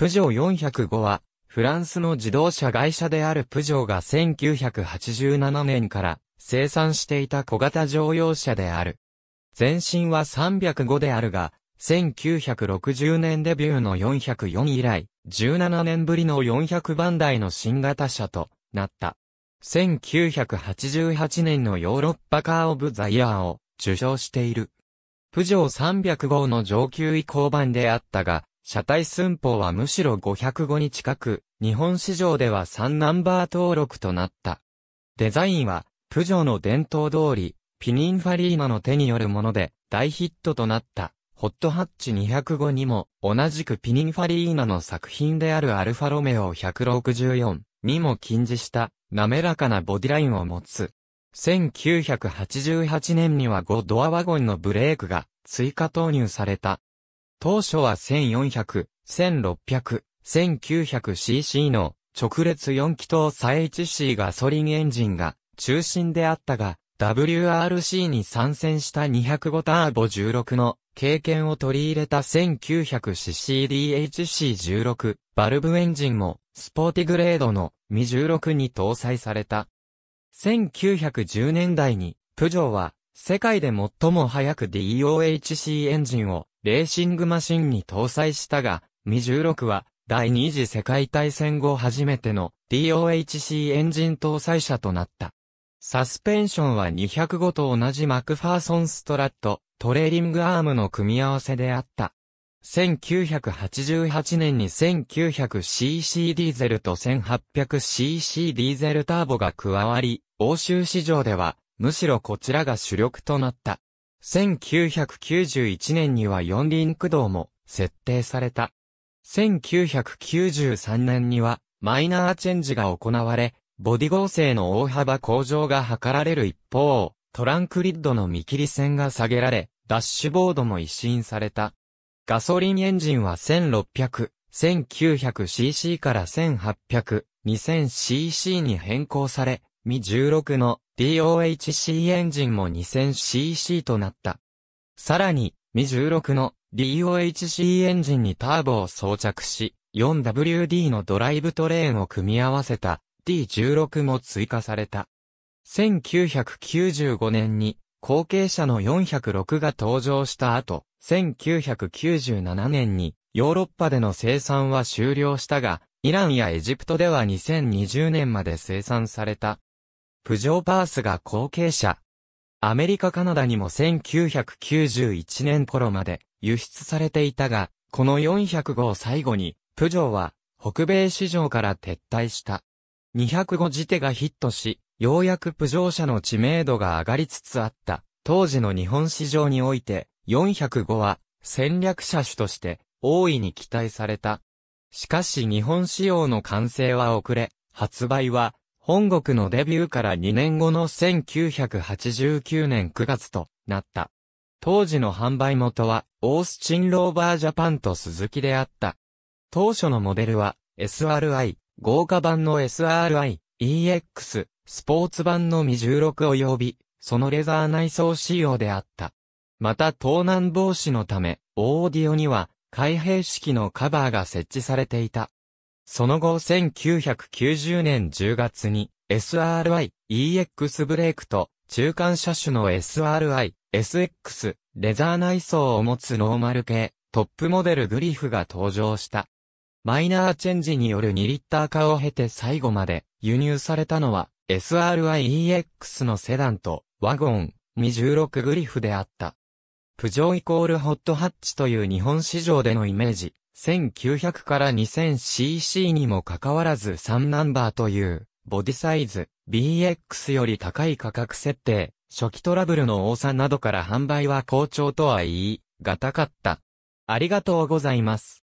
プジョー405は、フランスの自動車会社であるプジョーが1987年から生産していた小型乗用車である。前身は305であるが、1960年デビューの404以来、17年ぶりの400番台の新型車となった。1988年のヨーロッパカー・オブ・ザ・イヤーを受賞している。プジョー3 0 5の上級移行版であったが、車体寸法はむしろ505に近く、日本市場では3ナンバー登録となった。デザインは、プジョーの伝統通り、ピニンファリーナの手によるもので、大ヒットとなった。ホットハッチ205にも、同じくピニンファリーナの作品であるアルファロメオ164にも禁じした滑らかなボディラインを持つ。1988年には5ドアワゴンのブレークが追加投入された。当初は 1400, 1600, 1900cc の直列4気筒再 h c ガソリンエンジンが中心であったが、WRC に参戦した205ターボ16の経験を取り入れた 1900ccDHC16 バルブエンジンもスポーティグレードのミ16に搭載された。1910年代にプジョーは世界で最も早く DOHC エンジンをレーシングマシンに搭載したが、ミ16は第二次世界大戦後初めての DOHC エンジン搭載車となった。サスペンションは205と同じマクファーソンストラット、トレーリングアームの組み合わせであった。1988年に 1900cc ディーゼルと 1800cc ディーゼルターボが加わり、欧州市場では、むしろこちらが主力となった。1991年には4輪駆動も設定された。1993年にはマイナーチェンジが行われ、ボディ合成の大幅向上が図られる一方、トランクリッドの見切り線が下げられ、ダッシュボードも一新された。ガソリンエンジンは1600、1900cc から1800、2000cc に変更され、未1 6の DOHC エンジンも 2000cc となった。さらに、Mi 16の DOHC エンジンにターボを装着し、4WD のドライブトレーンを組み合わせた D16 も追加された。1995年に後継者の406が登場した後、1997年にヨーロッパでの生産は終了したが、イランやエジプトでは2020年まで生産されたプジョーパースが後継者。アメリカカナダにも1991年頃まで輸出されていたが、この400号を最後に、プジョーは北米市場から撤退した。205時手がヒットし、ようやくプジョー社の知名度が上がりつつあった。当時の日本市場において、405は戦略車種として大いに期待された。しかし日本仕様の完成は遅れ、発売は本国のデビューから2年後の1989年9月となった。当時の販売元は、オースチンローバージャパンと鈴木であった。当初のモデルは、SRI、豪華版の SRI、EX、スポーツ版のみ16及び、そのレザー内装仕様であった。また盗難防止のため、オーディオには、開閉式のカバーが設置されていた。その後1990年10月に SRI、EX ブレークと中間車種の SRI、SX、レザー内装を持つノーマル系、トップモデルグリフが登場した。マイナーチェンジによる2リッター化を経て最後まで輸入されたのは SRIEX のセダンとワゴン2 6グリフであった。プジョイコールホットハッチという日本市場でのイメージ1900から 2000cc にもかかわらず3ナンバーという、ボディサイズ、BX より高い価格設定、初期トラブルの多さなどから販売は好調とは言い、がたかった。ありがとうございます。